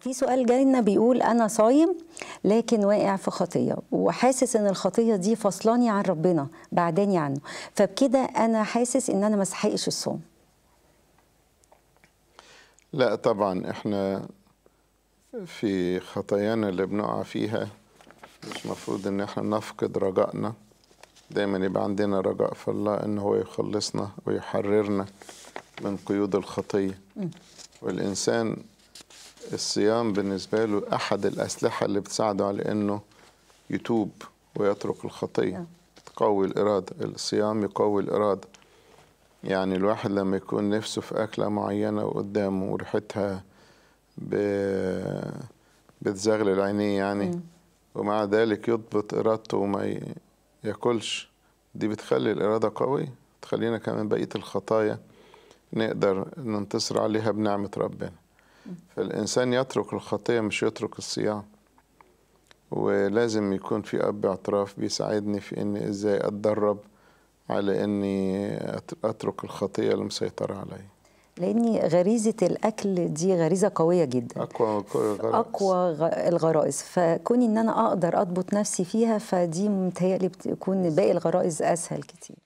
في سؤال جاي لنا بيقول انا صايم لكن واقع في خطيه وحاسس ان الخطيه دي فصلاني عن ربنا بعداني عنه فبكده انا حاسس ان انا ما استحقش الصوم لا طبعا احنا في خطايانا اللي بنقع فيها مش مفروض ان احنا نفقد رجائنا دايما يبقى عندنا رجاء في الله ان هو يخلصنا ويحررنا من قيود الخطيه والانسان الصيام بالنسبة له أحد الأسلحة اللي بتساعده على أنه يتوب ويترك الخطية بتقوي نعم. الإرادة الصيام يقوي الإرادة يعني الواحد لما يكون نفسه في أكلة معينة وقدامه وريحتها ب... بتزغلل عينيه يعني م. ومع ذلك يضبط إرادته وما ياكلش دي بتخلي الإرادة قوية تخلينا كمان بقية الخطايا نقدر ننتصر عليها بنعمة ربنا فالإنسان يترك الخطية مش يترك الصيام ولازم يكون في أب اعتراف بيساعدني في إني إزاي أتدرب على إني أترك الخطية المسيطرة عليا لأن غريزة الأكل دي غريزة قوية جدا أقوى الغرائز أقوى الغرائز فكوني إن أنا أقدر أضبط نفسي فيها فدي متهيألي بتكون باقي الغرائز أسهل كتير